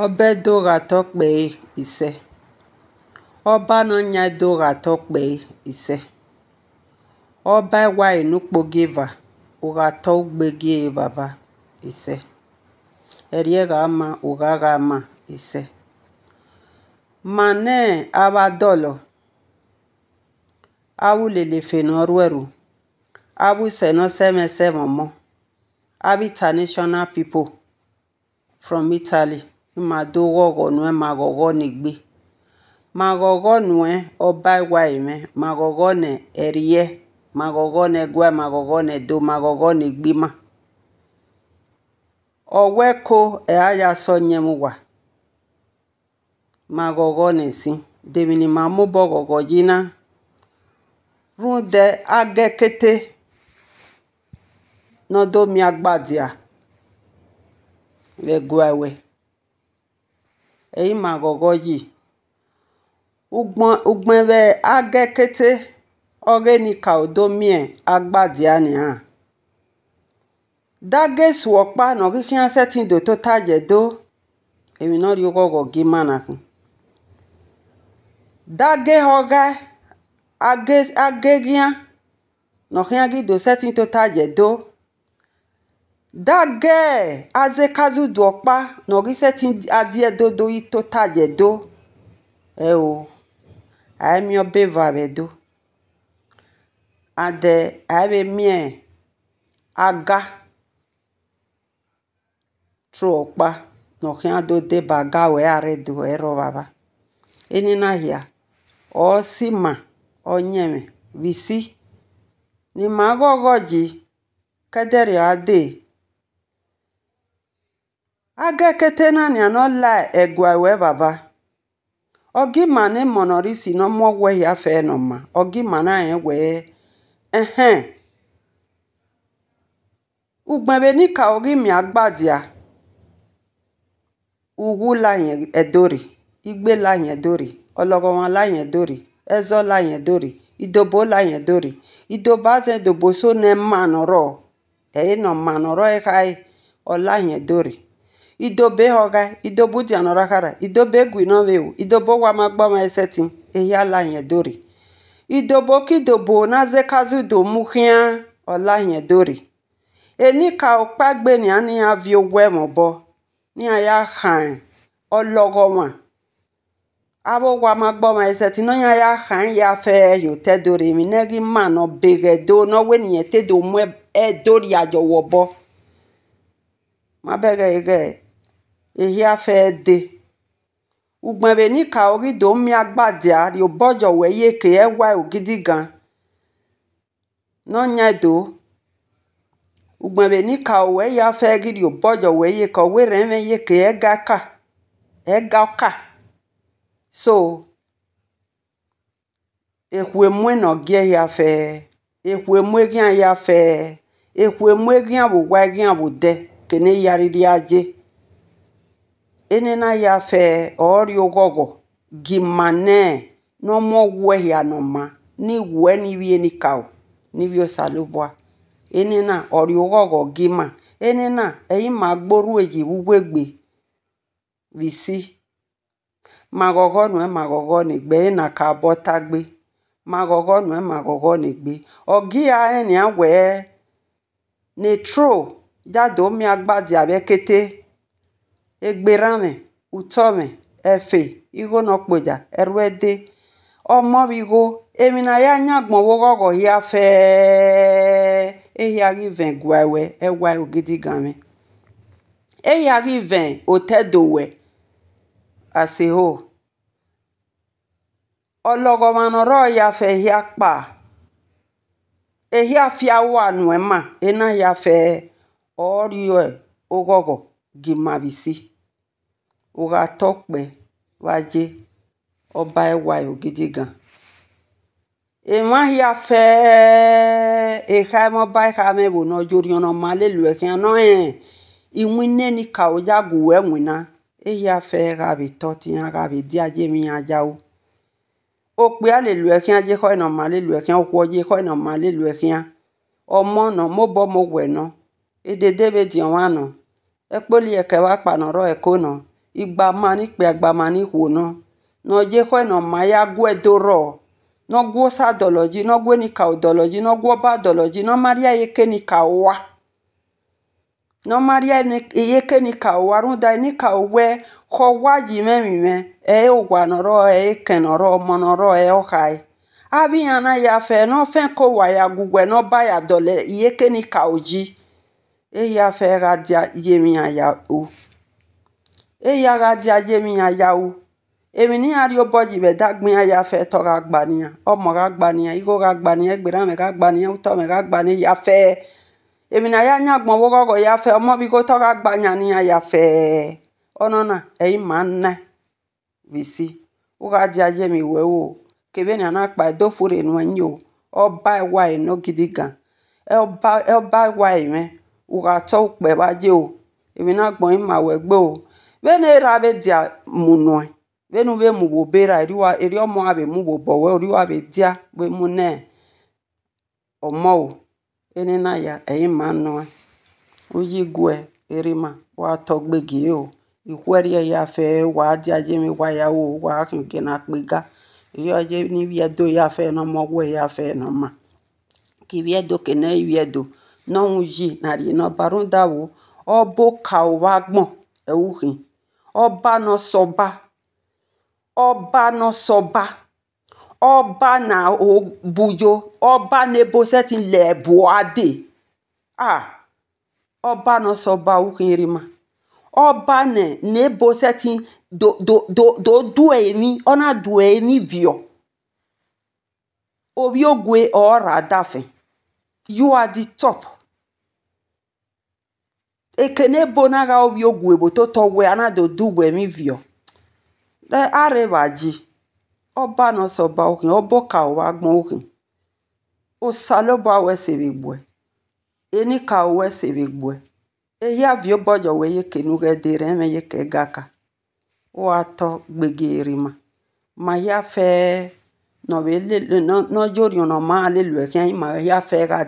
obedoratọkpee ise obanonyadoratọkpee ise obawai nukpogieva uratogbegevava ise erierama urarama ise mane abadolo awulelefenorueru awusenosemesemo abita national people from Italy madoworo nue maghogho negbe maghogho nue obaiwaime maghogho ne erie maghogho ne gwe maghogho ne do maghogho ne ma, owe e eaya so nyemuwa maghogho ne si ni mamubo ghogho jina, runde age kete nodo we veguewe Eyi ma kete ni ka do. eimaghogho ugbmeve agekete oghenika odomie agbadiania dagesuokpa noghikhia setido totajedo eminorioghoghọ gimanahi dagehogha do nokhia gido setido do. dat girl azekazu duokpa nogise ti adie edodo ito taje do e o aemio beva be do and aebe mie aga tru okpa nohia do deba aga wee are do ero baba enina hia nye onyeme visi ni magogo ji kedere ade aga kete no la egwa we baba ogima ne monorisi no mo we ya fe no ma ogima na ye we ehe ugbebe ni ka ogimi agbadia uwu la yen edori igbe la yen edori ologo wan edori ezo la yen edori idobo la yen edori idoba ze dobo so ne manoro e no manoro e kai ola yen edori idobe roga idobe udi udianorakara idobe egwu novewu idobe ma wamagbama esetin ehialahedori idobo kidobo nazekazudo muhia olahedori enika ukpagbe ni aniya vi ogwemobo ni aya han ologowa abogwamagbama esetin noya ya han ya fe yotedori minegi mano begedo noweniyetedo mu ma e, e ajowobo mabegege Ehi ehiafede ugbere nika orido miagbadia riobojo weyeke ewa ogidigan nonyedo ugbere nika oweyafe ka, weyeke owere emeyeke egaka egaka so ehwemue emu hiafe e e ehwemue gian hiafe ehwemue gian wo wa gian e wo de kene aje. enena ya fe gi gimane no mo we ya no ma ni we ni wie ni kao ni bio salubwa enena oriogogo gima enena eyi ma gboru eji wugbegbe visi magogo nu e, magogo ni gbe na ka bota gbe magogo nu e, magogo ni gbe ogia eni awe ne tro jado mi agbadi abekete egberame utome efe igho nokpoja eruede ọmọbigo emina ya nyagbọn wogogo hia fẹẹ ehiagi vẹn guawe ewa ogidi game ehiagi vẹn otedowe aseho ọlọgọmanọrọ ya fẹ hia kpa ehia fia wa nuema ena ya fẹ ọrịọ ogogo gimabisi. Ụgha-tọkpẹ va dze ọba Iwai gidigan. Emahia fẹ́ẹ́ ekhai mọba ekhame wo no jorion no male lu ekhian no en iwine ni kawo jagu we wina ehia ajé mi a le lu ekhian je kọ́ ẹ̀ nọ̀ ma le lu ekhian okwo je kọ́ ma edede be wa ekpoli kpa igbamani kpe agbamani wona nɔdze xɔe nɔ maya goe do rɔ nɔgoe sa dɔlɔ dzi nɔgoe nika wo dɔlɔ dzi nɔgoe ba dɔlɔ dzi nɔmaria yi ke nika woa nɔmaria yi ke nika woa ɖo da nika woe xɔ woa dzi mɛmi mɛ eye wògbà nɔrɔ eye ke nɔrɔ mɔ nɔrɔ e ya na ya fɛ nɔfɛ ko ya gugbe nɔba ya dɔlɛ yi ke nika wo dzi eya fɛ ɣa dia yemia ya o. eyaɣa diadze mi ayawu èmi ní ario bɔdzi bɛ dagbin ayafɛ tɔ ka gbania ɔmɔ ka gbania iko ka gbania egbena me ka gbania utɔ me ka gbania yafɛ èmi na ya nyagbɔn wo kɔkɔ yafɛ ɔmɔ bi ko tɔ ka gbania ni ayafɛ ɔnɔna ɛyi ma nɛ bisi wo ka diadze mi wɛ wo kebe nana kpa edo fo re nua nyi o ɔba wa yi e no gidi gan ɔba e ɔba e wa yi mɛ wo ka tɔ kpɛ ba dze o emi na gbɔn yi ma wɛ gbe o. bene era be dia munɔe benu be mu wo bera eri wa eri ɔmɔ abe mu wo bɔ wɛ eri wa be dia be mu nɛ ɔmɔ wo ene na ya eyi ma nɔe oyi goe eri ma wa tɔ gbegi o ikuɛri ya fɛ wa dia dze mi wa ya wo wa gena kpega eyɔ dze ni wia do ya fɛ nɔ mɔ wɛ ya fɛ nɔ ma ki wia do kene wia do nɔnu yi na ri nɔ baro da wo ɔbo ka o wa gbɔn ewu hin. ọba nọ sọba ọba nọ sọba ọba na obuyo ọba na bụ lebuade a ọba nọ sọba ukerima ọba na na ọ na-aduemi vio obi ogwe ọra dafe you are the top ekene bonaga obi ogwe bototo we anado dugbe mivio le areba dzi ọba nọ sọba ohin ọbọ ka wa gbọn ohin osa ló bá wẹ sèbè gbọẹ eni ka wẹ sèbè gbọẹ eyi avio bọjọ wẹ ye kenu ɣe de rẹ mẹ ye kẹ gaka wa tọ gbegeri ma ma ya fẹ nọ be le nọ nọ dzo rion nọ ma le lu ẹhẹ ma ya fẹ ka